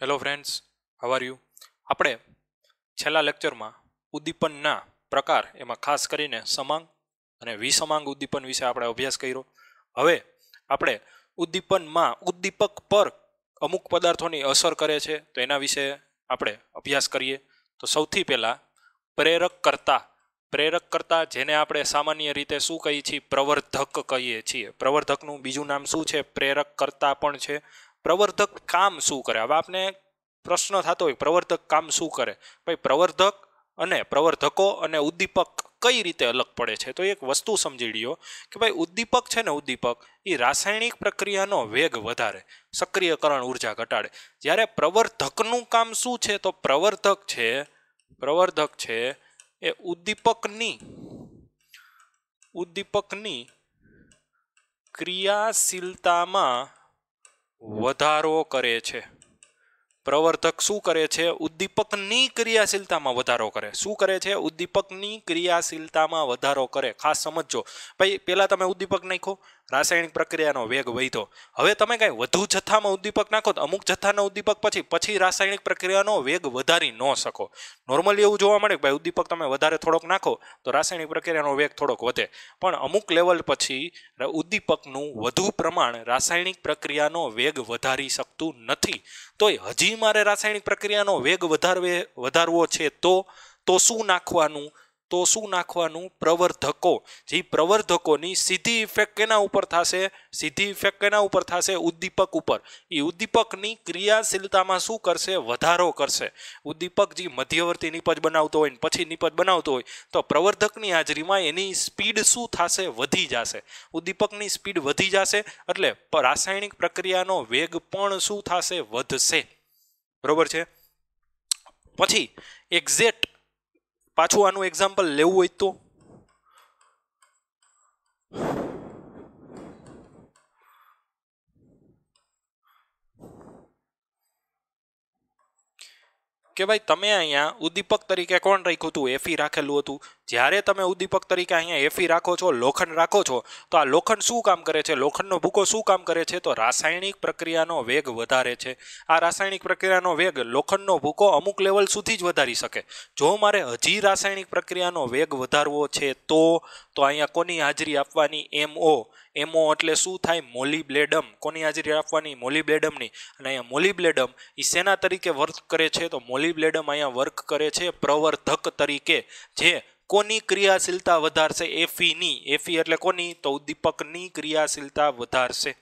hello friends હવાર you આપણે છેલ્લા લેક્ચરમાં ઉદ્દીપનના પ્રકાર એમાં ખાસ કરીને સમાંગ અને વિસમાંગ ઉદ્દીપન વિશે આપણે અભ્યાસ કર્યો હવે આપણે ઉદ્દીપનમાં ઉદ્દીપક પર અમુક પદાર્થોની અસર કરે છે તો એના વિશે આપણે અભ્યાસ કરીએ તો સૌથી પહેલાં પ્રેરક કરતા પ્રેરક કરતા જેને આપણે સામાન્ય રીતે શું કહીએ છીએ પ્રવર્ધક કહીએ છીએ પ્રવર્ધકનું બીજું નામ શું છે પ્રેરક કરતા પણ છે પ્રવર્ધક કામ શું કરે હવે આપને પ્રશ્ન થતો હોય પ્રવર્ધક કામ શું કરે ભાઈ પ્રવર્ધક અને પ્રવર્ધકો અને ઉદ્દીપક કઈ રીતે અલગ પડે છે તો એક વસ્તુ સમજી લ્યો કે ભાઈ ઉદ્દીપક છે ને ઉદ્દીપક એ રાસાયણિક પ્રક્રિયાનો વેગ વધારે સક્રિયકરણ ઉર્જા ઘટાડે જ્યારે પ્રવર્ધકનું કામ શું છે તો પ્રવર્ધક છે પ્રવર્ધક છે એ ઉદ્દીપકની ઉદ્દીપકની ક્રિયાશીલતામાં વધારો કરે છે પ્રવર્તક શું કરે છે ઉદ્દીપકની ક્રિયાશીલતામાં વધારો કરે શું કરે છે ઉદ્દીપકની ક્રિયાશીલતામાં વધારો કરે ખાસ સમજો ભાઈ પહેલાં તમે ઉદ્દીપક નાખો રાસાયણિક પ્રક્રિયાનો વેગ વધ્યો હવે તમે કાંઈ વધુ જથ્થામાં ઉદ્દીપક નાખો તો અમુક જથ્થાના ઉદ્દીપક પછી પછી રાસાયણિક પ્રક્રિયાનો વેગ વધારી ન શકો નોર્મલી એવું જોવા મળે કે ભાઈ ઉદ્દીપક તમે વધારે થોડોક નાખો તો રાસાયણિક પ્રક્રિયાનો વેગ થોડોક વધે પણ અમુક લેવલ પછી ઉદ્દીપકનું વધુ પ્રમાણ રાસાયણિક પ્રક્રિયાનો વેગ વધારી શકતું નથી તોય હજી મારે રાસાયણિક પ્રક્રિયાનો વેગ વધારવે વધારવો છે તો તો શું નાખવાનું તો શું નાખવાનું પ્રવર્ધકો જે પ્રવર્ધકોની સીધી ઇફેક્ટ કેના ઉપર થશે સીધી ઇફેક્ટ કેના ઉપર થશે ઉદ્દીપક ઉપર એ ઉદ્દીપકની ક્રિયાશીલતામાં શું કરશે વધારો કરશે ઉદ્દીપક જે મધ્યવર્તી નિપજ બનાવતો હોય પછી નિપજ બનાવતો હોય તો પ્રવર્ધકની હાજરીમાં એની સ્પીડ શું થશે વધી જશે ઉદ્દીપકની સ્પીડ વધી જશે એટલે રાસાયણિક પ્રક્રિયાનો વેગ પણ શું થશે વધશે બરોબર છે પછી એક્ઝેક્ટ પાછું આનું એક્ઝામ્પલ લેવું હોય તો કે ભાઈ તમે અહીંયા ઉદ્દીપક તરીકે કોણ રાખ્યું હતું એફી રાખેલું હતું જ્યારે તમે ઉદ્દીપક તરીકે અહીંયા એફી રાખો છો લોખંડ રાખો છો તો આ લોખંડ શું કામ કરે છે લોખંડનો ભૂકો શું કામ કરે છે તો રાસાયણિક પ્રક્રિયાનો વેગ વધારે છે આ રાસાયણિક પ્રક્રિયાનો વેગ લોખંડનો ભૂકો અમુક લેવલ સુધી જ વધારી શકે જો મારે હજી રાસાયણિક પ્રક્રિયાનો વેગ વધારવો છે તો તો અહીંયા કોની હાજરી આપવાની એમ ઓ એમો એટલે શું થાય મોલીબ્લેડમ કોની હાજરી આપવાની મોલીબ્લેડમની અને અહીંયા મોલિબ્લેડમ એ સેના તરીકે વર્ક કરે છે તો મોલીબ્લેડમ અહીંયા વર્ક કરે છે પ્રવર્ધક તરીકે જે કોની ક્રિયાશીલતા વધારશે એફીની એફી એટલે કોની તો ઉદ્દીપકની ક્રિયાશીલતા વધારશે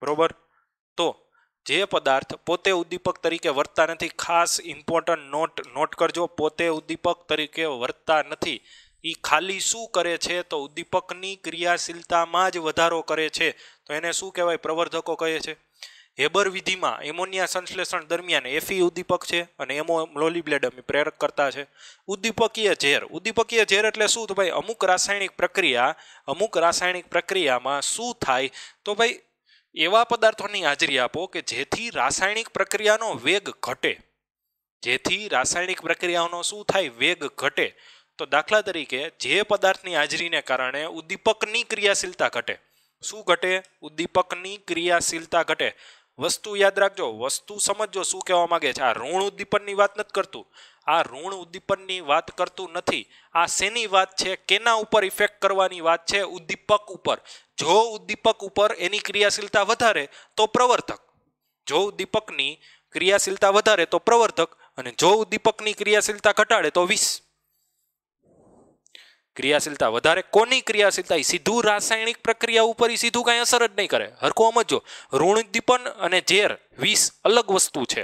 બરોબર તો જે પદાર્થ પોતે ઉદ્દીપક તરીકે વર્તા નથી ખાસ ઇમ્પોર્ટન્ટ નોટ નોટ કરજો પોતે ઉદ્દીપક તરીકે વર્તા નથી એ ખાલી શું કરે છે તો ઉદ્દીપકની ક્રિયાશીલતામાં જ વધારો કરે છે તો એને શું કહેવાય પ્રવર્ધકો કહે છે હેબર વિધિમાં એમોનિયા સંશ્લેષણ દરમિયાન એફી ઉદ્દીપક છે અને એમો લોલીબ્લેડમ પ્રેરક કરતા છે ઉદ્દીપકીય ઝેર ઉદ્દીપકીય ઝેર એટલે શું તો ભાઈ અમુક રાસાયણિક પ્રક્રિયા અમુક રાસાયણિક પ્રક્રિયામાં શું થાય તો ભાઈ એવા પદાર્થોની હાજરી આપો કે જેથી રાસાયણિક પ્રક્રિયાનો વેગ ઘટે જેથી રાસાયણિક પ્રક્રિયાઓનો શું થાય વેગ ઘટે તો દાખલા તરીકે જે પદાર્થની હાજરીને કારણે ઉદ્દીપકની ક્રિયાશીલતા ઘટે શું ઘટે ઉદ્દીપકની ક્રિયાશીલતા ઘટે વસ્તુ યાદ રાખજો વસ્તુ સમજો શું કહેવા માંગે છે આ ઋણ ઉદ્દીપનની વાત નથી કરતું આ ઋણ ઉદ્દીપનની વાત કરતું નથી આ શેની વાત છે કેના ઉપર ઇફેક્ટ કરવાની વાત છે ઉદ્દીપક ઉપર જો ઉદ્દીપક ઉપર એની ક્રિયાશીલતા વધારે તો પ્રવર્તક જો ઉદ્દીપકની ક્રિયાશીલતા વધારે તો પ્રવર્તક અને જો ઉદ્દીપકની ક્રિયાશીલતા ઘટાડે તો વીસ ક્રિયાશીલતા વધારે કોની ક્રિયાશીલતા એ સીધું રાસાયણિક પ્રક્રિયા ઉપર એ સીધું કાંઈ અસર જ નહીં કરે હરકો સમજો ઉદ્દીપન અને ઝેર વીસ અલગ વસ્તુ છે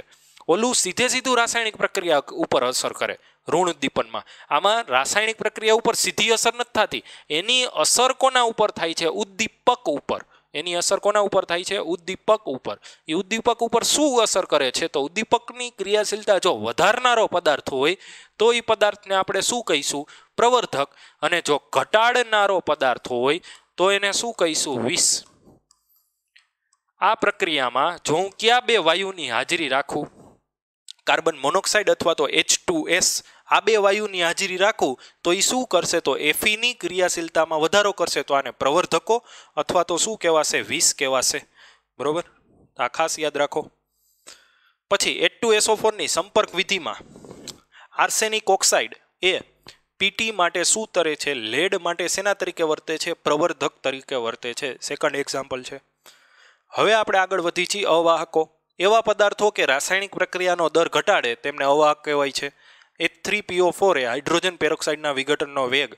ઓલું સીધે સીધું રાસાયણિક પ્રક્રિયા ઉપર અસર કરે ઋણ ઉદ્દીપનમાં આમાં રાસાયણિક પ્રક્રિયા ઉપર સીધી અસર નથી થતી એની અસર કોના ઉપર થાય છે ઉદ્દીપક ઉપર એની અસર કોના ઉપર થાય છે ઉદ્દીપક ઉપર એ ઉદ્દીપક ઉપર શું અસર કરે છે તો ઉદ્દીપકની ક્રિયાશીલતા જો વધારનારો પદાર્થ હોય તો એ પદાર્થને આપણે શું કહીશું પ્રવર્ધક અને જો ઘટાડનારો પદાર્થ હોય તો એને શું કહીશું વિષ આ પ્રક્રિયામાં જો હું કયા બે વાયુની હાજરી રાખું કાર્બન મોનોક્સાઇડ અથવા તો એચ ટુ એસ આ બે વાયુની હાજરી રાખું તો એ શું કરશે તો એફીની ક્રિયાશીલતામાં વધારો કરશે તો આને પ્રવર્ધકો અથવા તો શું કહેવાશે વિષ કહેવાશે બરોબર આ ખાસ યાદ રાખો પછી એટ ટુ એસોફોરની સંપર્ક વિધિમાં આર્સેનિક ઓક્સાઇડ એ પીટી માટે શું તરે છે લેડ માટે શેના તરીકે વર્તે છે પ્રવર્ધક તરીકે વર્તે છે સેકન્ડ એક્ઝામ્પલ છે હવે આપણે આગળ વધી છીએ અવાહકો એવા પદાર્થો કે રાસાયણિક પ્રક્રિયાનો દર ઘટાડે તેમને અવાહક કહેવાય છે એ થ્રી પીઓ ફોર એ હાઇડ્રોજન પેરોક્સાઇડના વિઘટનનો વેગ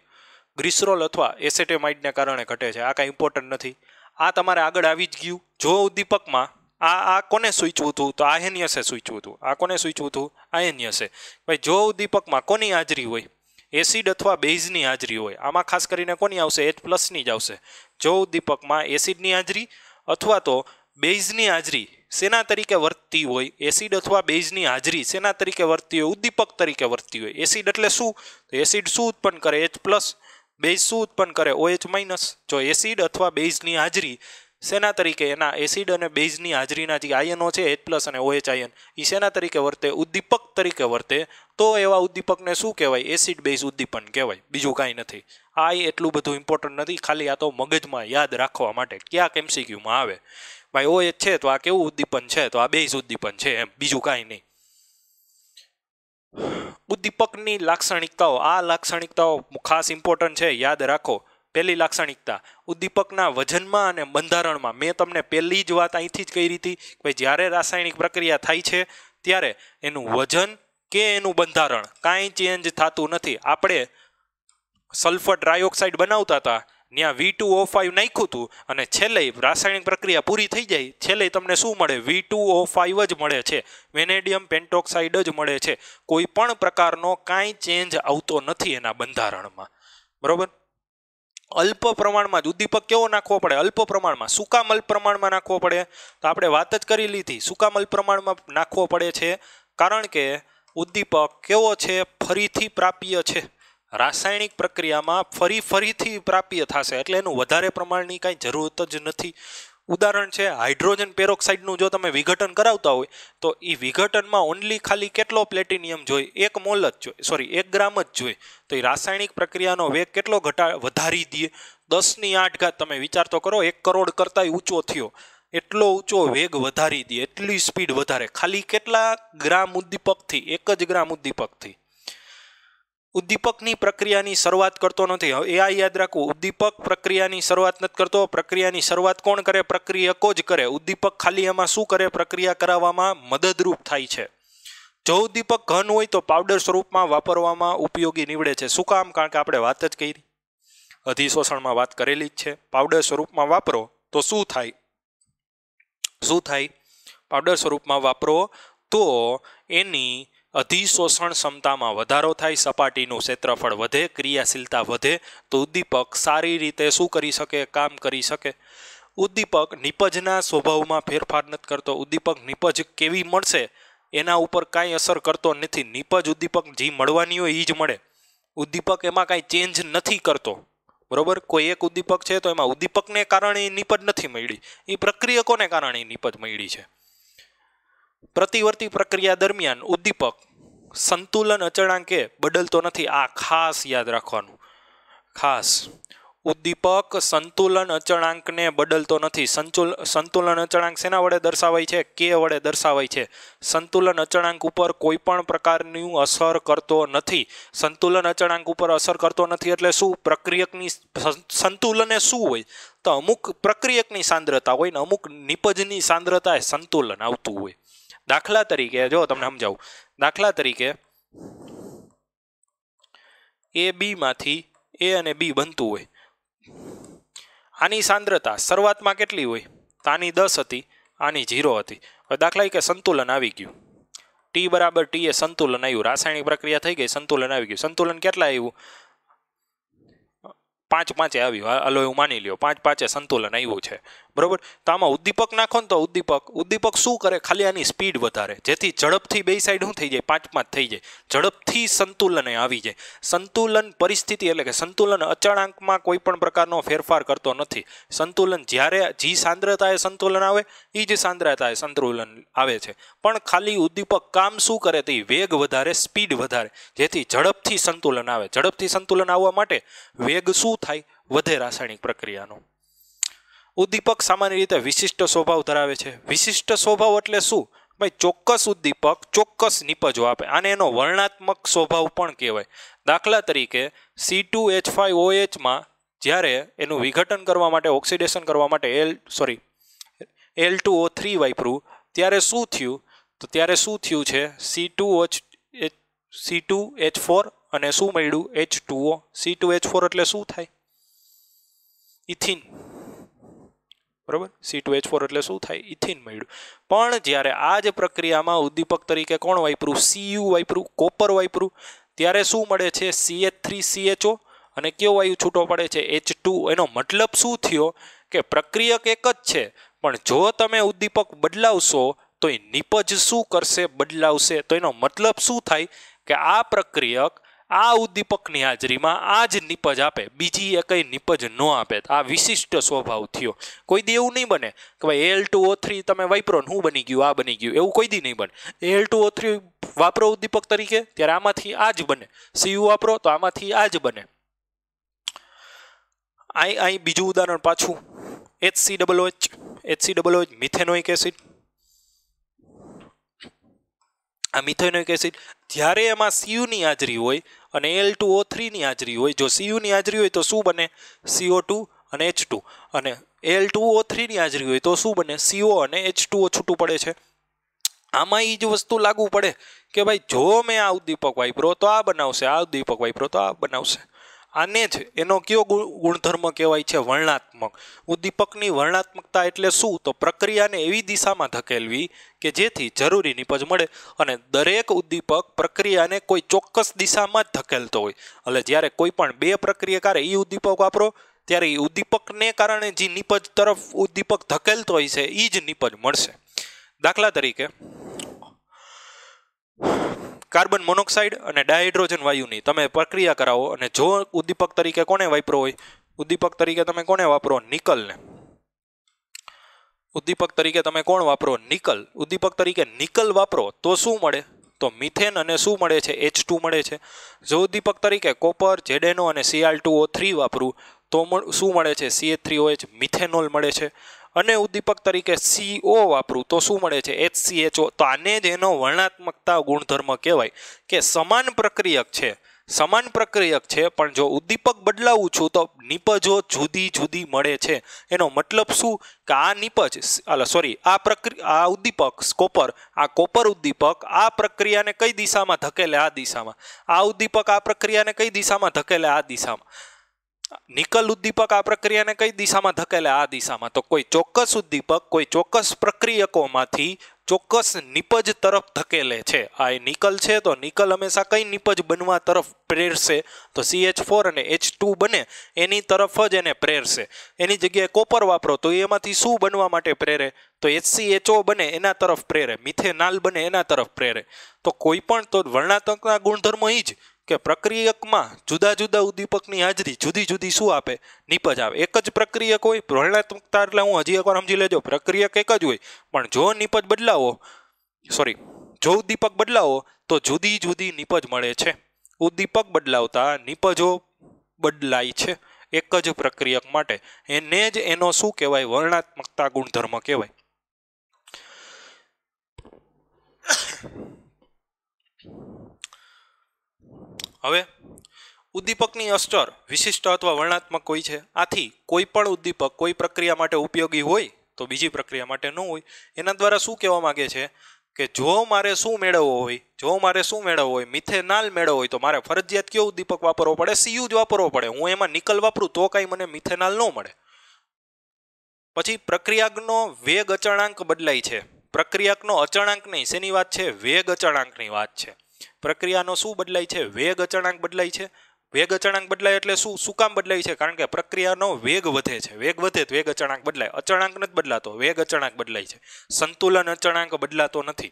ગ્રીસરોલ અથવા એસેટેમાઇડને કારણે ઘટે છે આ કાંઈ ઇમ્પોર્ટન્ટ નથી આ તમારે આગળ આવી જ ગયું જો ઉદ્દીપકમાં આ આ કોને સૂચવું હતું તો આહેન્યસે સૂચવું હતું આ કોને સૂચવું હતું આહેન્યસે ભાઈ જો ઉદ્દીપકમાં કોની હાજરી હોય એસિડ અથવા બેઝની હાજરી હોય આમાં ખાસ કરીને કોની આવશે એચ પ્લસની જ આવશે જો ઉદ્દીપકમાં એસિડની હાજરી અથવા તો બેઝની હાજરી શેના તરીકે વર્તતી હોય એસિડ અથવા બેઝની હાજરી શેના તરીકે વર્તતી હોય ઉદ્દીપક તરીકે વર્તતી હોય એસિડ એટલે શું તો એસિડ શું ઉત્પન્ન કરે એચ પ્લસ બેઝ શું ઉત્પન્ન કરે ઓએચ માઇનસ જો એસિડ અથવા બેઝની હાજરી શેના તરીકે એના એસિડ અને બેઝની હાજરીના જે આયનો છે એચ પ્લસ અને ઓએચ આયન એ શેના તરીકે વર્તે ઉદ્દીપક તરીકે વર્તે તો એવા ઉદ્દીપકને શું કહેવાય એસિડ બેઝ ઉદ્દીપન કહેવાય બીજું કાંઈ નથી આ એટલું બધું ઇમ્પોર્ટન્ટ નથી ખાલી આ તો મગજમાં યાદ રાખવા માટે ક્યાંક એમસીક્યુમાં આવે ભાઈ ઓ જ છે તો આ કેવું ઉદ્દીપન છે તો આ બે ઉદ્દીપન છે એમ બીજું કાંઈ નહીં ઉદ્દીપકની લાક્ષણિકતાઓ આ લાક્ષણિકતાઓ ખાસ ઇમ્પોર્ટન્ટ છે યાદ રાખો પહેલી લાક્ષણિકતા ઉદ્દીપકના વજનમાં અને બંધારણમાં મેં તમને પહેલી જ વાત અહીંથી જ કહી હતી કે ભાઈ જ્યારે રાસાયણિક પ્રક્રિયા થાય છે ત્યારે એનું વજન કે એનું બંધારણ કાંઈ ચેન્જ થતું નથી આપણે સલ્ફર ટ્રાયોક્સાઇડ બનાવતા હતા ત્યાં વી ટુ ઓ ફાઇવ નાખ્યું હતું અને છેલ્લે રાસાયણિક પ્રક્રિયા પૂરી થઈ જાય છેલ્લે તમને શું મળે વી ટુ ઓ ફાઇવ જ મળે છે વેનેડિયમ પેન્ટોક્સાઇડ જ મળે છે કોઈ પણ પ્રકારનો કાંઈ ચેન્જ આવતો નથી એના બંધારણમાં બરાબર અલ્પ પ્રમાણમાં જ ઉદ્દીપક કેવો નાખવો પડે અલ્પ પ્રમાણમાં સુકામ અલ્પ પ્રમાણમાં નાખવો પડે તો આપણે વાત જ કરી લીધી સુકામ અલ્પ પ્રમાણમાં નાખવો પડે છે કારણ કે ઉદ્દીપક કેવો છે ફરીથી પ્રાપ્ય છે રાસાયણિક પ્રક્રિયામાં ફરી ફરીથી પ્રાપ્ય થશે એટલે એનું વધારે પ્રમાણની કાંઈ જરૂરત જ નથી ઉદાહરણ છે હાઇડ્રોજન પેરોક્સાઇડનું જો તમે વિઘટન કરાવતા હોય તો એ વિઘટનમાં ઓનલી ખાલી કેટલો પ્લેટિનિયમ જોઈએ એક મોલ જ જોઈએ સોરી એક ગ્રામ જ જોઈએ તો એ રાસાયણિક પ્રક્રિયાનો વેગ કેટલો ઘટા વધારી દે દસની આઠ ઘાત તમે વિચાર તો કરો એક કરોડ કરતાંય ઊંચો થયો એટલો ઊંચો વેગ વધારી દે એટલી સ્પીડ વધારે ખાલી કેટલા ગ્રામ ઉદ્દીપકથી એક જ ગ્રામ ઉદ્દીપકથી ઉદ્દીપકની પ્રક્રિયાની શરૂઆત કરતો નથી હવે એ આ યાદ રાખવું ઉદ્દીપક પ્રક્રિયાની શરૂઆત નથી કરતો પ્રક્રિયાની શરૂઆત કોણ કરે પ્રક્રિયકો જ કરે ઉદ્દીપક ખાલી એમાં શું કરે પ્રક્રિયા કરાવવામાં મદદરૂપ થાય છે જો ઉદ્દીપક ઘન હોય તો પાવડર સ્વરૂપમાં વાપરવામાં ઉપયોગી નીવડે છે શું કામ કારણ કે આપણે વાત જ કરી અધિશોષણમાં વાત કરેલી જ છે પાવડર સ્વરૂપમાં વાપરો તો શું થાય શું થાય પાવડર સ્વરૂપમાં વાપરો તો એની અધિશોષણ ક્ષમતામાં વધારો થાય સપાટીનું ક્ષેત્રફળ વધે ક્રિયાશીલતા વધે તો ઉદ્દીપક સારી રીતે શું કરી શકે કામ કરી શકે ઉદ્દીપક નિપજના સ્વભાવમાં ફેરફાર નથી કરતો ઉદ્દીપક નિપજ કેવી મળશે એના ઉપર કાંઈ અસર કરતો નથી નિપજ ઉદ્દીપક જે મળવાની હોય એ જ મળે ઉદ્દીપક એમાં કાંઈ ચેન્જ નથી કરતો બરોબર કોઈ એક ઉદ્દીપક છે તો એમાં ઉદ્દીપકને કારણે નિપજ નથી મળી એ પ્રક્રિયકોને કારણે નિપજ મળી છે પ્રતિવર્તી પ્રક્રિયા દરમિયાન ઉદ્દીપક સંતુલન અચળાંકે બદલતો નથી આ ખાસ યાદ રાખવાનું ખાસ ઉદ્દીપક સંતુલન અચળાંકને બદલતો નથી સંતુલ સંતુલન અચળાંક શેના વડે દર્શાવાય છે કે વડે દર્શાવાય છે સંતુલન અચળાંક ઉપર કોઈ પણ પ્રકારનું અસર કરતો નથી સંતુલન અચળાંક ઉપર અસર કરતો નથી એટલે શું પ્રક્રિયકની સંતુલને શું હોય તો અમુક પ્રક્રિયકની સાંદ્રતા હોય ને અમુક નિપજની સાંદ્રતાએ સંતુલન આવતું હોય દાખલા તરીકે જો તમને સમજાવું દાખલા તરીકે એ બીમાંથી એ અને બી બનતું હોય આની સાંદ્રતા શરૂઆતમાં કેટલી હોય તાની દસ હતી આની ઝીરો હતી હવે દાખલા કે સંતુલન આવી ગયું ટી બરાબર ટી એ સંતુલન આવ્યું રાસાયણિક પ્રક્રિયા થઈ ગઈ સંતુલન આવી ગયું સંતુલન કેટલા આવ્યું પાંચ પાંચે આવ્યું હલો એવું માની લ્યો પાંચ પાંચે સંતુલન આવ્યું છે બરાબર તો આમાં ઉદ્દીપક નાખો ને તો ઉદ્દીપક ઉદ્દીપક શું કરે ખાલી આની સ્પીડ વધારે જેથી ઝડપથી બે સાઈડ શું થઈ જાય પાંચ પાંચ થઈ જાય ઝડપથી સંતુલન આવી જાય સંતુલન પરિસ્થિતિ એટલે કે સંતુલન અચળાંકમાં કોઈ પણ પ્રકારનો ફેરફાર કરતો નથી સંતુલન જ્યારે જી સાંદ્રતાએ સંતુલન આવે એ જ સાંદ્રતાએ સંતુલન આવે છે પણ ખાલી ઉદ્દીપક કામ શું કરે તે વેગ વધારે સ્પીડ વધારે જેથી ઝડપથી સંતુલન આવે ઝડપથી સંતુલન આવવા માટે વેગ શું થાય વધે રાસાયણિક પ્રક્રિયાનો ઉદ્દીપક સામાન્ય રીતે વિશિષ્ટ સ્વભાવ ધરાવે છે વિશિષ્ટ સ્વભાવ એટલે શું ભાઈ ચોક્કસ ઉદ્દીપક ચોક્કસ નિપજો આપે અને એનો વર્ણાત્મક સ્વભાવ પણ કહેવાય દાખલા તરીકે C two H five O એચમાં જ્યારે એનું વિઘટન કરવા માટે ઓક્સિડેશન કરવા માટે L sorry L two O three વાપરું ત્યારે શું થયું તો ત્યારે શું થયું છે C two OH H C two H four અને શું મળ્યું H two O C two H four એટલે શું થાય ઇથિન બરાબર સી ટુ એચ ફોર એટલે શું થાય ઇથિન મળ્યું પણ જ્યારે આ જ પ્રક્રિયામાં ઉદ્દીપક તરીકે કોણ વાપરું સીયુ વાપરું કોપર વાપરું ત્યારે શું મળે છે CH three C H O અને કયો વાયુ છૂટો પડે છે એચ ટુ એનો મતલબ શું થયો કે પ્રક્રિયક એક જ છે પણ જો તમે ઉદ્દીપક બદલાવશો તો એ નિપજ શું કરશે બદલાવશે તો એનો મતલબ શું થાય કે આ પ્રક્રિયક આ ઉદ્દીપકની હાજરીમાં આ જ નિપજ આપે બીજી એ કંઈ નિપજ ન આપે આ વિશિષ્ટ સ્વભાવ થયો કોઈ દી એવું નહીં બને કે ભાઈ એલ ટુ ઓ થ્રી તમે વાપરો ને હું બની ગયું આ બની ગયું એવું કોઈ દી નહીં બને એલ ટુ ઓ થ્રી વાપરો ઉદ્દીપક તરીકે ત્યારે આમાંથી આ જ બને સીયુ વાપરો તો આમાંથી આ જ બને અહીં અહીં બીજું ઉદાહરણ પાછું HC double OH C double OH methanoic acid આ મિથેનોઇક એસિડ જ્યારે એમાં સીયુની હાજરી હોય અને એલ ટુ ઓ થ્રીની હાજરી હોય જો સીયુની હાજરી હોય તો શું બને સીઓ ટુ અને એચ ટુ અને એલ ટુ ઓ થ્રીની હાજરી હોય તો શું બને સીઓ અને એચ ટુ ઓ છૂટું પડે છે આમાં એ જ વસ્તુ લાગુ પડે કે ભાઈ જો મેં આ ઉદ્દીપક વાપરો તો આ બનાવશે આ ઉદ્દીપક વાપરો તો આ બનાવશે આને જ એનો કયો ગુણધર્મ કહેવાય છે વર્ણાત્મક ઉદ્દીપકની વર્ણાત્મકતા એટલે શું તો પ્રક્રિયાને એવી દિશામાં ધકેલવી કે જેથી જરૂરી નિપજ મળે અને દરેક ઉદ્દીપક પ્રક્રિયાને કોઈ ચોક્કસ દિશામાં જ ધકેલતો હોય એટલે જ્યારે કોઈ પણ બે પ્રક્રિયાકારે એ ઉદ્દીપક વાપરો ત્યારે એ ઉદ્દીપકને કારણે જે નિપજ તરફ ઉદ્દીપક ધકેલતો હોય છે એ જ નિપજ મળશે દાખલા તરીકે કાર્બન મોનોક્સાઇડ અને ડાયડ્રોજન વાયુની તમે પ્રક્રિયા કરાવો અને જો ઉદ્દીપક તરીકે કોને વાપરો હોય ઉદ્દીપક તરીકે તમે કોને વાપરો નિકલને ઉદ્દીપક તરીકે તમે કોણ વાપરો નિકલ ઉદ્દીપક તરીકે નિકલ વાપરો તો શું મળે તો મિથેન અને શું મળે છે એચ ટુ મળે છે જો ઉદ્દીપક તરીકે કોપર જેડેનો અને સીઆર ટુ ઓ થ્રી વાપરું તો શું મળે છે સીએ થ્રી એચ મિથેનોલ મળે છે અને ઉદ્દીપક તરીકે સીઓ વાપરું તો શું મળે છે એચ સી સીએચઓ તો આને જ એનો વર્ણાત્મકતા ગુણધર્મ કહેવાય કે સમાન પ્રક્રિયક છે સમાન પ્રક્રિયક છે પણ જો ઉદ્દીપક બદલાવું છું તો નિપજો જુદી જુદી મળે છે એનો મતલબ શું કે આ નિપજ સોરી આ પ્રક્રિયા આ ઉદ્દીપક કોપર આ કોપર ઉદ્દીપક આ પ્રક્રિયાને કઈ દિશામાં ધકેલે આ દિશામાં આ ઉદ્દીપક આ પ્રક્રિયાને કઈ દિશામાં ધકેલે આ દિશામાં નિકલ ઉદ્દીપક આ પ્રક્રિયાને કઈ દિશામાં ધકેલે આ દિશામાં તો કોઈ ચોક્કસ ઉદ્દીપક કોઈ ચોક્કસ પ્રક્રિયકોમાંથી ચોક્કસ નિપજ તરફ ધકેલે છે આ નિકલ છે તો નિકલ હંમેશા કઈ નિપજ બનવા તરફ પ્રેરશે તો સી એચ ફોર અને એચ ટુ બને એની તરફ જ એને પ્રેરશે એની જગ્યાએ કોપર વાપરો તો એમાંથી શું બનવા માટે પ્રેરે તો એચ એચ સી ઓ બને એના તરફ પ્રેરે મિથેનાલ બને એના તરફ પ્રેરે તો કોઈ પણ તો વર્ણાત્મકના ગુણધર્મો એ જ કે પ્રક્રિયકમાં જુદા જુદા ઉદ્દીપકની હાજરી જુદી જુદી શું આપે નિપજ આવે એક જ પ્રક્રિયક હોય પ્રેરણાત્મકતા એટલે હું હજી એકવાર સમજી લેજો પ્રક્રિયક એક જ હોય પણ જો નિપજ બદલાવો સોરી જો ઉદ્દીપક બદલાવો તો જુદી જુદી નિપજ મળે છે ઉદ્દીપક બદલાવતા નિપજો બદલાય છે એક જ પ્રક્રિયક માટે એને જ એનો શું કહેવાય વર્ણાત્મકતા ગુણધર્મ કહેવાય હવે ઉદ્દીપકની અસ્ટર વિશિષ્ટ અથવા વર્ણાત્મક હોય છે આથી કોઈ પણ ઉદ્દીપક કોઈ પ્રક્રિયા માટે ઉપયોગી હોય તો બીજી પ્રક્રિયા માટે ન હોય એના દ્વારા શું કહેવા માગે છે કે જો મારે શું મેળવવો હોય જો મારે શું મેળવવો હોય મિથેનાલ મેળવવો હોય તો મારે ફરજિયાત કયો ઉદ્દીપક વાપરવો પડે સીયુ જ વાપરવો પડે હું એમાં નિકલ વાપરું તો કાંઈ મને મિથેનાલ ન મળે પછી પ્રક્રિયાકનો વેગ અચળાંક બદલાય છે પ્રક્રિયાકનો અચળાંક નહીં શેની વાત છે વેગ અચળાંકની વાત છે પ્રક્રિયાનો શું બદલાય છે વેગ અચળાંક બદલાય છે વેગ અચળાંક બદલાય એટલે શું શું કામ બદલાય છે કારણ કે પ્રક્રિયાનો વેગ વધે છે વેગ વધે તો વેગ અચળાંક બદલાય અચળાંક નથી બદલાતો વેગ અચળાંક બદલાય છે સંતુલન અચળાંક બદલાતો નથી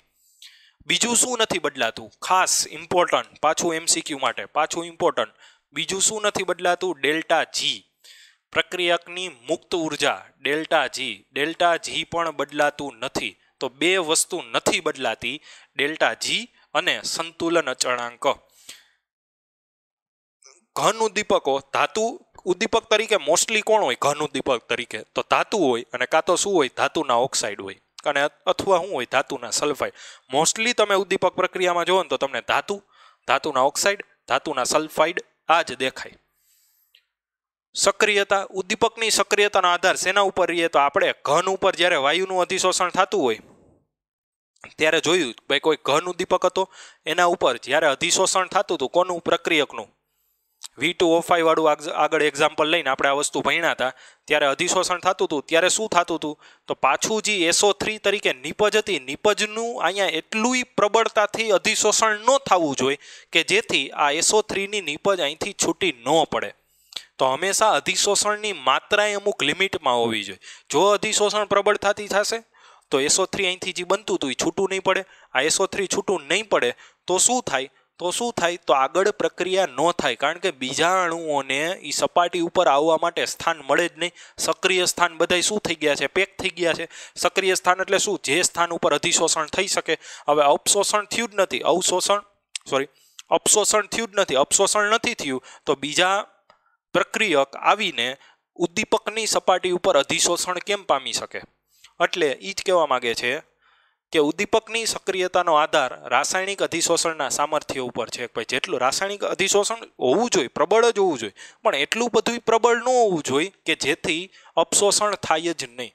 બીજું શું નથી બદલાતું ખાસ ઇમ્પોર્ટન્ટ પાછું એમસીક્યુ માટે પાછું ઇમ્પોર્ટન્ટ બીજું શું નથી બદલાતું ડેલ્ટા જી પ્રક્રિયકની મુક્ત ઉર્જા ડેલ્ટા જી ડેલ્ટા જી પણ બદલાતું નથી તો બે વસ્તુ નથી બદલાતી ડેલ્ટા જી અને સંતુલન અચળાંક ઘન ઉદ્દીપકો ધાતુ ઉદ્દીપક તરીકે મોસ્ટલી કોણ હોય ઘન ઉદ્દીપક તરીકે તો ધાતુ હોય અને કાં તો શું હોય ધાતુના ઓક્સાઇડ હોય અને અથવા શું હોય ધાતુના સલ્ફાઇડ મોસ્ટલી તમે ઉદ્દીપક પ્રક્રિયામાં જોવો ને તો તમને ધાતુ ધાતુના ઓક્સાઇડ ધાતુના સલ્ફાઇડ આ જ દેખાય સક્રિયતા ઉદ્દીપકની સક્રિયતાનો આધાર શેના ઉપર રહીએ તો આપણે ઘન ઉપર જ્યારે વાયુનું અધિશોષણ થતું હોય ત્યારે જોયું ભાઈ કોઈ ઘન ઉદ્દીપક હતો એના ઉપર જ્યારે અધિશોષણ થતું હતું કોનું પ્રક્રિયકનું વી ટુ ઓ ફાઈવ વાળું આગળ એક્ઝામ્પલ લઈને આપણે આ વસ્તુ ભણ્યા હતા ત્યારે અધિશોષણ થતું હતું ત્યારે શું થતું હતું તો પાછું જે એસો થ્રી તરીકે નિપજ હતી નિપજનું અહીંયા એટલું પ્રબળતાથી અધિશોષણ ન થવું જોઈએ કે જેથી આ એસો થ્રીની નિપજ અહીંથી છૂટી ન પડે તો હંમેશા અધિશોષણની માત્રાએ અમુક લિમિટમાં હોવી જોઈએ જો અધિશોષણ પ્રબળતાથી થશે તો એસો થ્રી અહીંથી જે બનતું હતું એ છૂટું નહીં પડે આ એસો થ્રી છૂટું નહીં પડે તો શું થાય તો શું થાય તો આગળ પ્રક્રિયા ન થાય કારણ કે બીજા અણુઓને એ સપાટી ઉપર આવવા માટે સ્થાન મળે જ નહીં સક્રિય સ્થાન બધાય શું થઈ ગયા છે પેક થઈ ગયા છે સક્રિય સ્થાન એટલે શું જે સ્થાન ઉપર અધિશોષણ થઈ શકે હવે અપશોષણ થયું જ નથી અવશોષણ સોરી અપશોષણ થયું જ નથી અપશોષણ નથી થયું તો બીજા પ્રક્રિયક આવીને ઉદ્દીપકની સપાટી ઉપર અધિશોષણ કેમ પામી શકે એટલે એ જ કહેવા માગે છે કે ઉદ્દીપકની સક્રિયતાનો આધાર રાસાયણિક અધિશોષણના સામર્થ્ય ઉપર છે ભાઈ જેટલું રાસાયણિક અધિશોષણ હોવું જોઈએ પ્રબળ જ હોવું જોઈએ પણ એટલું બધું પ્રબળ ન હોવું જોઈએ કે જેથી અપશોષણ થાય જ નહીં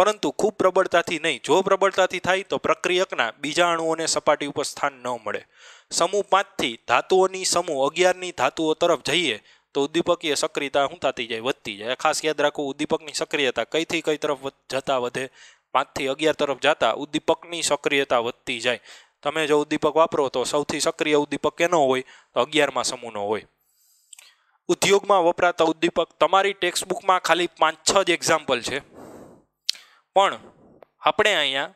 પરંતુ ખૂબ પ્રબળતાથી નહીં જો પ્રબળતાથી થાય તો પ્રક્રિયકના બીજા અણુઓને સપાટી ઉપર સ્થાન ન મળે સમૂહ પાંચથી ધાતુઓની સમૂહ અગિયારની ધાતુઓ તરફ જઈએ તો ઉદ્દીપકીય સક્રિયતા શું થતી જાય વધતી જાય ખાસ યાદ રાખવું ઉદ્દીપકની સક્રિયતા કઈથી કઈ તરફ જતા વધે પાંચથી અગિયાર તરફ જતા ઉદ્દીપકની સક્રિયતા વધતી જાય તમે જો ઉદ્દીપક વાપરો તો સૌથી સક્રિય ઉદ્દીપક કેનો હોય તો અગિયારમાં સમૂહનો હોય ઉદ્યોગમાં વપરાતા ઉદ્દીપક તમારી ટેક્સ્ટ બુકમાં ખાલી પાંચ છ જ એક્ઝામ્પલ છે પણ આપણે અહીંયા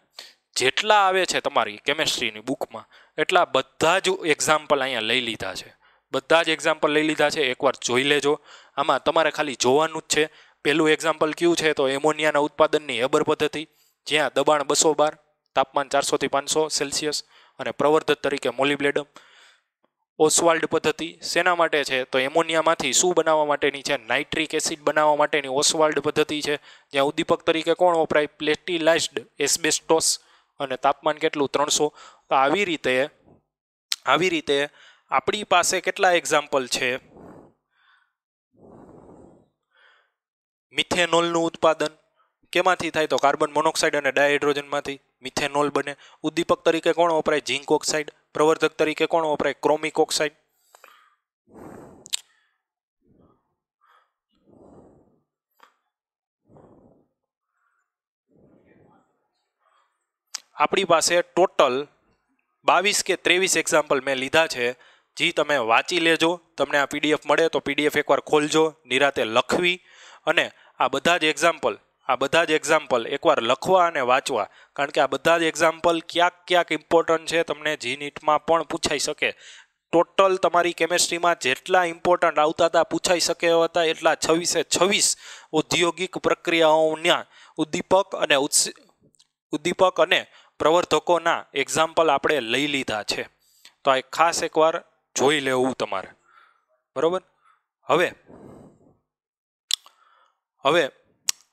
જેટલા આવે છે તમારી કેમેસ્ટ્રીની બુકમાં એટલા બધા જ એક્ઝામ્પલ અહીંયા લઈ લીધા છે બધા જ એક્ઝામ્પલ લઈ લીધા છે એકવાર જોઈ લેજો આમાં તમારે ખાલી જોવાનું જ છે પહેલું એક્ઝામ્પલ કયું છે તો એમોનિયાના ઉત્પાદનની એબર પદ્ધતિ જ્યાં દબાણ બસો બાર તાપમાન ચારસોથી પાંચસો સેલ્સિયસ અને પ્રવર્ધક તરીકે મોલિબ્લેડમ ઓસવાલ્ડ પદ્ધતિ શેના માટે છે તો એમોનિયામાંથી શું બનાવવા માટેની છે નાઇટ્રિક એસિડ બનાવવા માટેની ઓસવાલ્ડ પદ્ધતિ છે જ્યાં ઉદ્દીપક તરીકે કોણ વપરાય પ્લેટિલાઇઝડ એસ્બેસ્ટોસ અને તાપમાન કેટલું ત્રણસો તો આવી રીતે આવી રીતે આપણી પાસે કેટલા એક્ઝામ્પલ છે મિથેનોલનું ઉત્પાદન કેમાંથી થાય તો કાર્બન મોનોક્સાઇડ અને ડાયહાઇડ્રોજનમાંથી મિથેનોલ બને ઉદ્દીપક તરીકે કોણ વપરાય ઝીંક ઓક્સાઇડ પ્રવર્ધક તરીકે કોણ વપરાય ક્રોમિક ઓક્સાઇડ આપણી પાસે ટોટલ બાવીસ કે ત્રેવીસ એક્ઝામ્પલ મેં લીધા છે જી તમે વાંચી લેજો તમને આ પીડીએફ મળે તો પીડીએફ એકવાર ખોલજો નિરાતે લખવી અને આ બધા જ એક્ઝામ્પલ આ બધા જ એક્ઝામ્પલ એકવાર લખવા અને વાંચવા કારણ કે આ બધા જ એક્ઝામ્પલ ક્યાંક ક્યાંક ઇમ્પોર્ટન્ટ છે તમને જી નીટમાં પણ પૂછાઈ શકે ટોટલ તમારી કેમેસ્ટ્રીમાં જેટલા ઇમ્પોર્ટન્ટ આવતા હતા પૂછાઈ શકે હતા એટલા છવ્વીસે છવ્વીસ ઔદ્યોગિક પ્રક્રિયાઓના ઉદ્દીપક અને ઉત્સ ઉદ્દીપક અને પ્રવર્ધકોના એક્ઝામ્પલ આપણે લઈ લીધા છે તો આ ખાસ એકવાર જોઈ લેવું તમારે બરોબર હવે હવે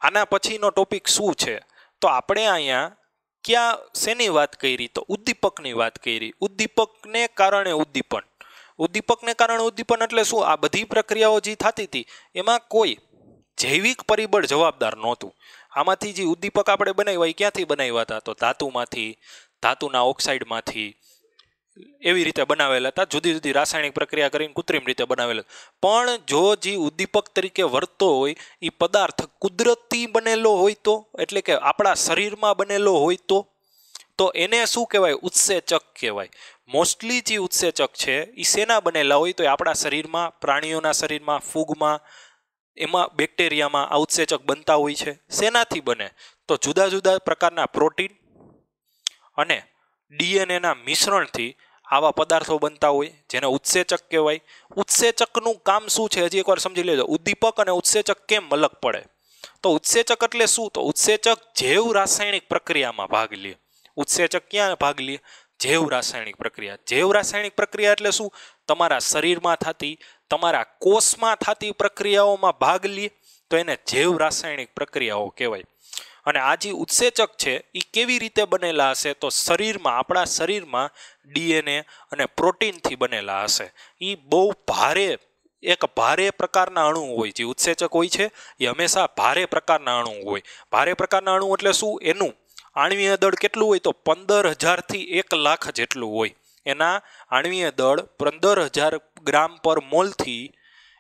આના પછીનો ટોપિક શું છે તો આપણે અહીંયા ક્યાં શેની વાત કરી તો ઉદ્દીપકની વાત કરી ઉદ્દીપકને કારણે ઉદ્દીપન ઉદ્દીપકને કારણે ઉદ્દીપન એટલે શું આ બધી પ્રક્રિયાઓ જે થતી હતી એમાં કોઈ જૈવિક પરિબળ જવાબદાર નહોતું આમાંથી જે ઉદ્દીપક આપણે બનાવ્યા એ ક્યાંથી બનાવ્યા હતા તો ધાતુમાંથી ધાતુના ઓક્સાઇડમાંથી એવી રીતે બનાવેલા હતા જુદી જુદી રાસાયણિક પ્રક્રિયા કરીને કૃત્રિમ રીતે બનાવેલા પણ જો જે ઉદ્દીપક તરીકે વર્તતો હોય એ પદાર્થ કુદરતી બનેલો હોય તો એટલે કે આપણા શરીરમાં બનેલો હોય તો તો એને શું કહેવાય ઉત્સેચક કહેવાય મોસ્ટલી જે ઉત્સેચક છે એ શેના બનેલા હોય તો એ આપણા શરીરમાં પ્રાણીઓના શરીરમાં ફૂગમાં એમાં બેક્ટેરિયામાં આ ઉત્સેચક બનતા હોય છે શેનાથી બને તો જુદા જુદા પ્રકારના પ્રોટીન અને ડીએનએના મિશ્રણથી આવા પદાર્થો બનતા હોય જેને ઉત્સેચક કહેવાય ઉત્સેચકનું કામ શું છે હજી એકવાર સમજી લેજો ઉદ્દીપક અને ઉત્સેચક કેમ અલગ પડે તો ઉત્સેચક એટલે શું તો ઉત્સેચક જૈવ રાસાયણિક પ્રક્રિયામાં ભાગ લે ઉત્સેચક ક્યાં ભાગ લે જૈવ રાસાયણિક પ્રક્રિયા જૈવ રાસાયણિક પ્રક્રિયા એટલે શું તમારા શરીરમાં થતી તમારા કોષમાં થતી પ્રક્રિયાઓમાં ભાગ લે તો એને જૈવ રાસાયણિક પ્રક્રિયાઓ કહેવાય અને આ જે ઉત્સેચક છે એ કેવી રીતે બનેલા હશે તો શરીરમાં આપણા શરીરમાં ડીએનએ અને પ્રોટીનથી બનેલા હશે એ બહુ ભારે એક ભારે પ્રકારના અણુ હોય જે ઉત્સેચક હોય છે એ હંમેશા ભારે પ્રકારના અણુ હોય ભારે પ્રકારના અણુ એટલે શું એનું આણવીય દળ કેટલું હોય તો પંદર હજારથી એક લાખ જેટલું હોય એના આણવીય દળ પંદર હજાર ગ્રામ પર મોલથી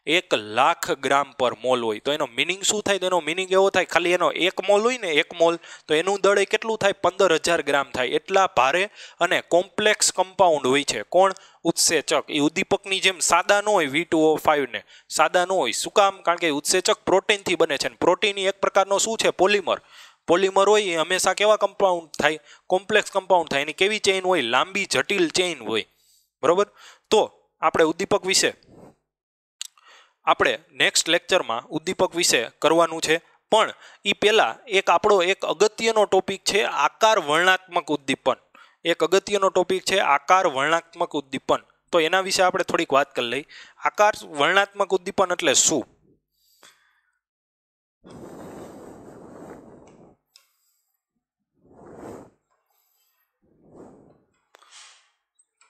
એક લાખ ગ્રામ પર મોલ હોય તો એનો મિનિંગ શું થાય તો એનો મિનિંગ એવો થાય ખાલી એનો એક મોલ હોય ને એક મોલ તો એનું દળ એ કેટલું થાય પંદર હજાર ગ્રામ થાય એટલા ભારે અને કોમ્પ્લેક્સ કમ્પાઉન્ડ હોય છે કોણ ઉત્સેચક એ ઉદ્દીપકની જેમ સાદા ન હોય વી ટુ ઓ ફાઇવને સાદા ન હોય શું કામ કારણ કે ઉત્સેચક પ્રોટીનથી બને છે અને પ્રોટીન એક પ્રકારનો શું છે પોલિમર પોલિમર હોય એ હંમેશા કેવા કમ્પાઉન્ડ થાય કોમ્પ્લેક્સ કમ્પાઉન્ડ થાય એની કેવી ચેઇન હોય લાંબી જટિલ ચેઇન હોય બરોબર તો આપણે ઉદ્દીપક વિશે આપણે નેક્સ્ટ લેક્ચરમાં ઉદ્દીપક વિશે કરવાનું છે પણ એ પહેલાં એક આપણો એક અગત્યનો ટોપિક છે આકાર વર્ણાત્મક ઉદ્દીપન એક અગત્યનો ટોપિક છે આકાર વર્ણાત્મક ઉદ્દીપન તો એના વિશે આપણે થોડીક વાત કરી લઈ આકાર વર્ણાત્મક ઉદ્દીપન એટલે શું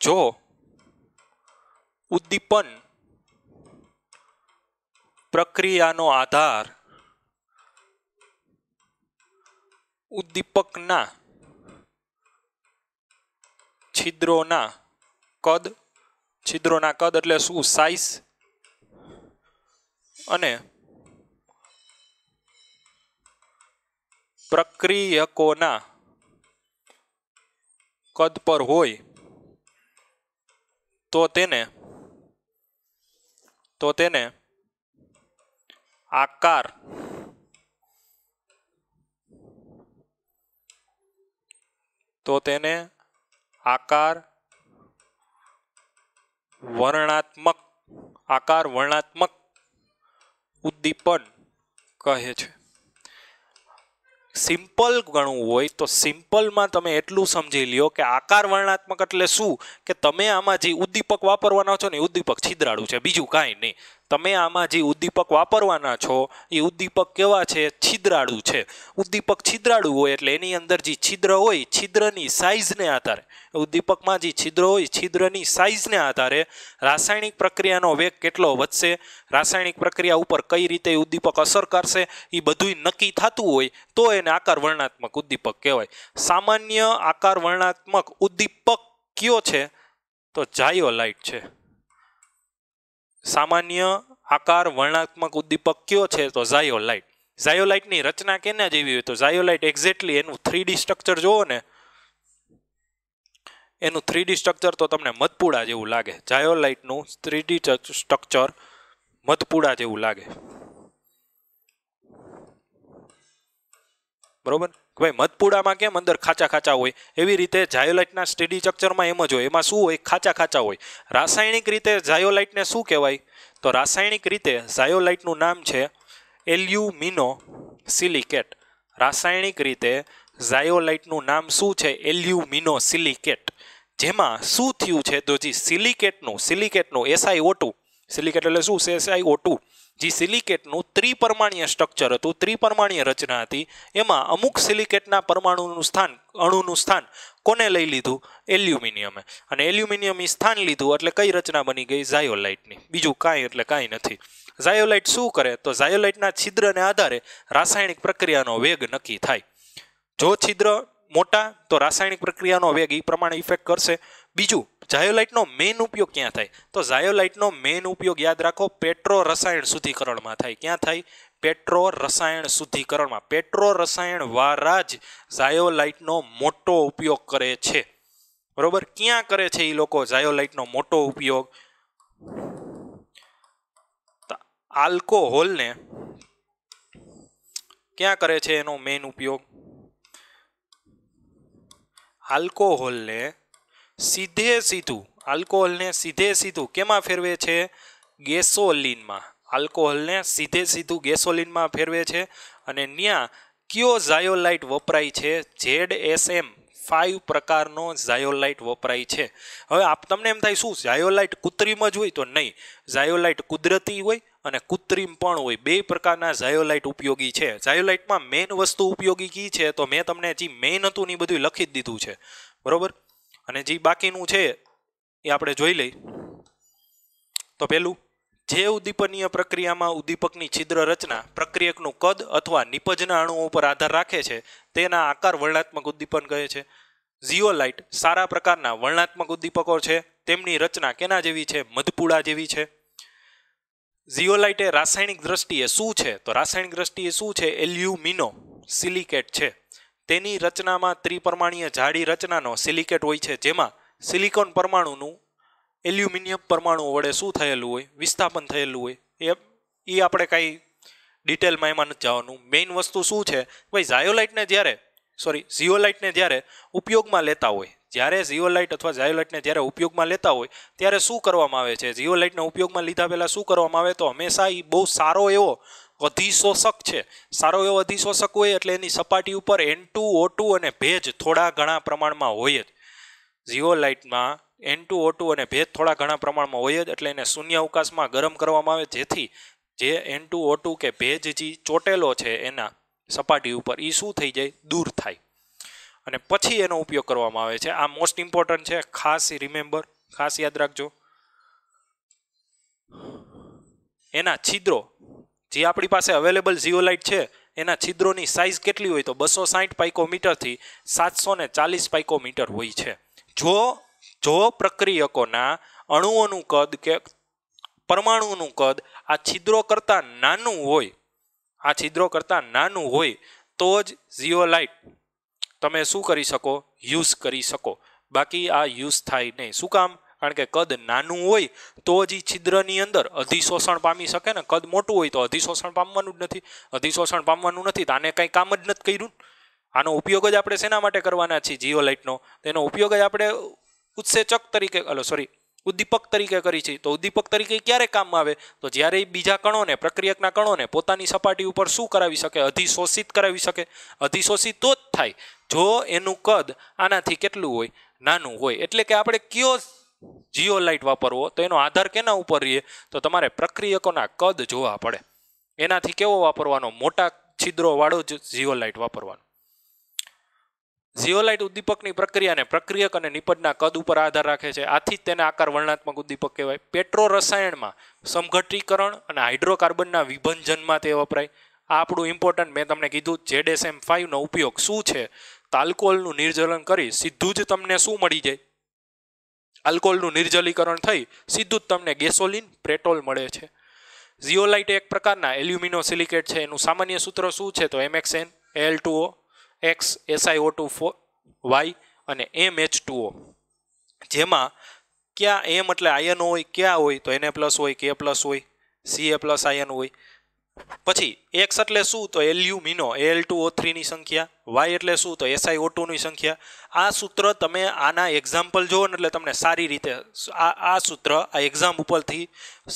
જો ઉદ્દીપન પ્રક્રિયાનો આધાર ઉદ્દીપકના છિદ્રોના કદ છિદ્રોના કદ એટલે શું સાઈઝ અને પ્રક્રિયકોના કદ પર હોય તો તેને તો તેને આકાર તો તેને આકાર વર્ણાત્મક આકાર વર્ણાત્મક ઉદ્દીપન કહે છે સિમ્પલ ગણવું હોય તો સિમ્પલમાં તમે એટલું સમજી લ્યો કે આકાર વર્ણાત્મક એટલે શું કે તમે આમાં જે ઉદ્દીપક વાપરવાના છો ને ઉદ્દીપક છિદ્રાળું છે બીજું કાંઈ નહીં તમે આમાં જે ઉદ્દીપક વાપરવાના છો એ ઉદ્દીપક કેવા છે છિદ્રાળુ છે ઉદ્દીપક છિદ્રાળુ હોય એટલે એની અંદર જે છિદ્ર હોય છિદ્રની સાઇઝને આધારે ઉદ્દીપકમાં જે છિદ્ર હોય છિદ્રની સાઇઝને આધારે રાસાયણિક પ્રક્રિયાનો વેગ કેટલો વધશે રાસાયણિક પ્રક્રિયા ઉપર કઈ રીતે ઉદ્દીપક અસર કરશે એ બધું નક્કી થતું હોય તો એને આકાર વર્ણાત્મક ઉદ્દીપક કહેવાય સામાન્ય આકાર વર્ણાત્મક ઉદ્દીપક કયો છે તો જાયો લાઇટ છે સામાન્ય આકાર વર્ણાત્મક ઉદ્દીપક કયો છે તો ઝાયોલાઇટ ઝાયોલાઇટની રચના કેના જેવી હોય તો ઝાયોલાઇટ એક્ઝેક્ટલી એનું થ્રીડી સ્ટ્રક્ચર જુઓ ને એનું થ્રીડી સ્ટ્રક્ચર તો તમને મધપુડા જેવું લાગે ઝાયોલાઇટનું થ્રીડી સ્ટ્રક્ચર મધપુડા જેવું લાગે બરોબર કે ભાઈ મધપુડામાં કેમ અંદર ખાચા ખાચા હોય એવી રીતે ઝાયોલાઇટના સ્ટેડી સ્ટ્રક્ચરમાં એમ જ હોય એમાં શું હોય ખાચા ખાચા હોય રાસાયણિક રીતે ઝાયોલાઇટને શું કહેવાય તો રાસાયણિક રીતે ઝાયોલાઇટનું નામ છે એલ્યુમિનો સિલિકેટ રાસાયણિક રીતે ઝાયોલાઇટનું નામ શું છે એલ્યુમિનો સિલિકેટ જેમાં શું થયું છે તો જે સિલિકેટનું સિલિકેટનું એસઆઈ ઓટુ સિલિકેટ એટલે શું છે એસઆઈ ઓટુ જે સિલિકેટનું ત્રિપરમાણીય સ્ટ્રક્ચર હતું ત્રિપરમાણીય રચના હતી એમાં અમુક સિલિકેટના પરમાણુનું સ્થાન અણુનું સ્થાન કોને લઈ લીધું એલ્યુમિનિયમે અને એલ્યુમિનિયમે સ્થાન લીધું એટલે કઈ રચના બની ગઈ ઝાયોલાઇટની બીજું કાંઈ એટલે કાંઈ નથી ઝાયોલાઇટ શું કરે તો ઝાયોલાઇટના છિદ્રને આધારે રાસાયણિક પ્રક્રિયાનો વેગ નક્કી થાય જો છિદ્ર મોટા તો રાસાયણિક પ્રક્રિયાનો વેગ એ પ્રમાણે ઇફેક્ટ કરશે બીજું ઝાયોલાઇટનો મેઇન ઉપયોગ ક્યાં થાય તો ઝાયોલાઇટનો મેઇન ઉપયોગ યાદ રાખો પેટ્રો રસાયણ શુદ્ધિકરણમાં થાય ક્યાં થાય પેટ્રો રસાયણ શુદ્ધિકરણમાં પેટ્રો રસાયણ વારા જ ઝાયોલાઇટનો મોટો ઉપયોગ કરે છે બરોબર ક્યાં કરે છે એ લોકો ઝાયોલાઇટનો મોટો ઉપયોગ આલ્કોહોલને ક્યાં કરે છે એનો મેઇન ઉપયોગ આલ્કોહોલને સીધે સીધું આલ્કોહોલને સીધે સીધું કેમાં ફેરવે છે ગેસોલિનમાં આલ્કોહોલને સીધે સીધું ગેસોલિનમાં ફેરવે છે અને ત્યાં કયો ઝાયોલાઇટ વપરાય છે જેડ એસ એમ ફાઇવ પ્રકારનો ઝાયોલાઇટ વપરાય છે હવે આપ તમને એમ થાય શું ઝાયોલાઇટ કૃત્રિમ જ હોય તો નહીં ઝાયોલાઇટ કુદરતી હોય અને કૃત્રિમ પણ હોય બે પ્રકારના ઝાયોલાઇટ ઉપયોગી છે ઝાયોલાઇટમાં મેઇન વસ્તુ ઉપયોગી કી છે તો મેં તમને જે મેઇન હતું ને એ બધું લખી જ દીધું છે બરાબર અને જે બાકીનું છે એ આપણે જોઈ લઈ તો પહેલું જે ઉદ્દીપનીય પ્રક્રિયામાં ઉદ્દીપકની છિદ્ર રચના પ્રક્રિયકનું કદ અથવા નિપજના અણુઓ પર આધાર રાખે છે તેના આકાર વર્ણાત્મક ઉદ્દીપન કહે છે ઝિયોલાઇટ સારા પ્રકારના વર્ણાત્મક ઉદ્દીપકો છે તેમની રચના કેના જેવી છે મધપુડા જેવી છે ઝીઓલાઇટ એ રાસાયણિક દ્રષ્ટિએ શું છે તો રાસાયણિક દ્રષ્ટિએ શું છે એલ્યુમિનો સિલિકેટ છે તેની રચનામાં ત્રિપરમાણીય જાડી રચનાનો સિલિકેટ હોય છે જેમાં સિલિકોન પરમાણુનું એલ્યુમિનિયમ પરમાણુ વડે શું થયેલું હોય વિસ્થાપન થયેલું હોય એ એ આપણે કાંઈ ડિટેલમાં એમાં નથી જવાનું મેઇન વસ્તુ શું છે ભાઈ ઝાયોલાઇટને જ્યારે સોરી ઝિયોલાઇટને જ્યારે ઉપયોગમાં લેતા હોય જ્યારે ઝિયોલાઇટ અથવા ઝાયોલાઇટને જ્યારે ઉપયોગમાં લેતા હોય ત્યારે શું કરવામાં આવે છે ઝિયોલાઇટને ઉપયોગમાં લીધા પહેલાં શું કરવામાં આવે તો હંમેશા એ બહુ સારો એવો અધિશોષક છે સારો એવો અધિશોષક હોય એટલે એની સપાટી ઉપર એન ટુ ઓ ટુ અને ભેજ થોડા ઘણા પ્રમાણમાં હોય જ ઝીઓલાઇટમાં એન ટુ ઓ ટુ અને ભેજ થોડા ઘણા પ્રમાણમાં હોય જ એટલે એને શૂન્ય અવકાશમાં ગરમ કરવામાં આવે જેથી જે એન ટુ ઓ ટુ કે ભેજ જે ચોટેલો છે એના સપાટી ઉપર એ શું થઈ જાય દૂર થાય અને પછી એનો ઉપયોગ કરવામાં આવે છે આ મોસ્ટ ઇમ્પોર્ટન્ટ છે ખાસ રિમેમ્બર ખાસ યાદ રાખજો એના છિદ્રો જે આપણી પાસે અવેલેબલ ઝીઓલાઇટ છે એના છિદ્રોની સાઇઝ કેટલી હોય તો બસો સાઠ પાઇકોમીટરથી સાતસો ને ચાલીસ પાઇકોમીટર હોય છે જો જો પ્રક્રિયકોના અણુઓનું કદ કે પરમાણુનું કદ આ છિદ્રો કરતાં નાનું હોય આ છિદ્રો કરતાં નાનું હોય તો જ ઝીઓલાઇટ તમે શું કરી શકો યુઝ કરી શકો બાકી આ યુઝ થાય નહીં શું કામ કારણ કે કદ નાનું હોય તો જ એ છિદ્રની અંદર અધિશોષણ પામી શકે ને કદ મોટું હોય તો અધિશોષણ પામવાનું જ નથી અધિશોષણ પામવાનું નથી તો આને કંઈ કામ જ નથી કર્યું આનો ઉપયોગ જ આપણે શેના માટે કરવાના છીએ જીઓલાઇટનો તેનો ઉપયોગ જ આપણે ઉત્સેચક તરીકે અલો સોરી ઉદ્દીપક તરીકે કરી છે તો ઉદ્દીપક તરીકે ક્યારે કામમાં આવે તો જ્યારે બીજા કણોને પ્રક્રિયકના કણોને પોતાની સપાટી ઉપર શું કરાવી શકે અધિશોષિત કરાવી શકે અધિશોષિત તો જ થાય જો એનું કદ આનાથી કેટલું હોય નાનું હોય એટલે કે આપણે કયો જીઓ લાઇટ વાપરવો તો એનો આધાર કેના ઉપર રહીએ તો તમારે પ્રક્રિયકોના કદ જોવા પડે એનાથી કેવો વાપરવાનો મોટા છિદ્રોવાળો જ જીઓ લાઇટ વાપરવાનો જીઓલાઇટ ઉદ્દીપકની પ્રક્રિયાને પ્રક્રિયક અને નિપજના કદ ઉપર આધાર રાખે છે આથી જ તેને આકાર વર્ણનાત્મક ઉદ્દીપક કહેવાય પેટ્રો રસાયણમાં સમઘટીકરણ અને હાઇડ્રોકાર્બનના વિભંજનમાં તે વપરાય આ આપણું ઇમ્પોર્ટન્ટ મેં તમને કીધું એમ ફાઇવનો ઉપયોગ શું છે તાલ્કોલનું નિર્જલન કરી સીધું જ તમને શું મળી જાય આલ્કોહોલનું નિર્જલીકરણ થઈ સીધું જ તમને ગેસોલિન પ્રેટોલ મળે છે ઝીઓલાઇટ એક પ્રકારના એલ્યુમિનો સિલિકેટ છે એનું સામાન્ય સૂત્ર શું છે તો MXN L two O X SIO two four Y અને એમ એચ ટુ ઓ જેમાં ક્યાં એમ એટલે આયન હોય ક્યાં હોય તો એને પ્લસ હોય કે પ્લસ હોય સી એ પ્લસ આયન હોય પછી એક્સ એટલે શું તો એલ્યુમિનો એલ ટુ ઓ થ્રીની સંખ્યા વાય એટલે શું તો એસઆઈ ઓ ટુની સંખ્યા આ સૂત્ર તમે આના એક્ઝામ્પલ જુઓ ને એટલે તમને સારી રીતે આ આ સૂત્ર આ એક્ઝામ ઉપરથી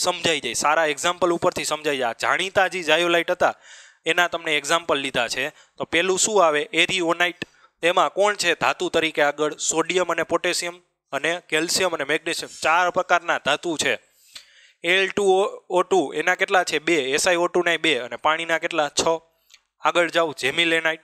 સમજાઈ જાય સારા એક્ઝામ્પલ ઉપરથી સમજાઈ જાય જાણીતા જે ઝાયોલાઇટ હતા એના તમને એક્ઝામ્પલ લીધા છે તો પેલું શું આવે એરિઓનાઇટ એમાં કોણ છે ધાતુ તરીકે આગળ સોડિયમ અને પોટેશિયમ અને કેલ્શિયમ અને મેગ્નેશિયમ ચાર પ્રકારના ધાતુ છે એલ ટુ ઓ ટુ એના કેટલા છે બે એસઆઈ ઓ ટુના બે અને પાણીના કેટલા છ આગળ જાઓ જેમિલેનાઇટ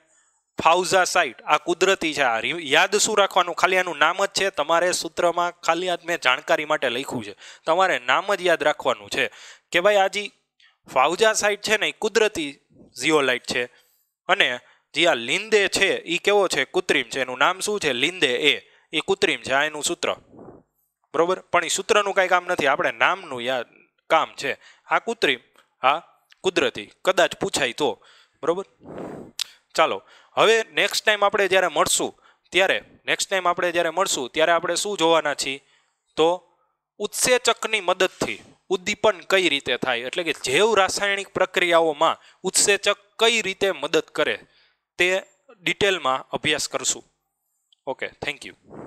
ફાઉઝા સાઇટ આ કુદરતી છે આ યાદ શું રાખવાનું ખાલી આનું નામ જ છે તમારે સૂત્રમાં ખાલી આજ મેં જાણકારી માટે લખ્યું છે તમારે નામ જ યાદ રાખવાનું છે કે ભાઈ આ જે ફાઉઝા સાઇટ છે ને એ કુદરતી ઝીઓલાઇટ છે અને જે આ લિંદે છે એ કેવો છે કૃત્રિમ છે એનું નામ શું છે લિંદે એ એ કૃત્રિમ છે આ એનું સૂત્ર બરોબર પણ એ સૂત્રનું કાંઈ કામ નથી આપણે નામનું યા કામ છે આ કૃત્રિમ આ કુદરતી કદાચ પૂછાય તો બરાબર ચાલો હવે નેક્સ્ટ ટાઈમ આપણે જ્યારે મળશું ત્યારે નેક્સ્ટ ટાઈમ આપણે જ્યારે મળશું ત્યારે આપણે શું જોવાના છીએ તો ઉત્સેચકની મદદથી ઉદ્દીપન કઈ રીતે થાય એટલે કે જેવ રાસાયણિક પ્રક્રિયાઓમાં ઉત્સેચક કઈ રીતે મદદ કરે તે ડિટેલમાં અભ્યાસ કરશું ઓકે થેન્ક યુ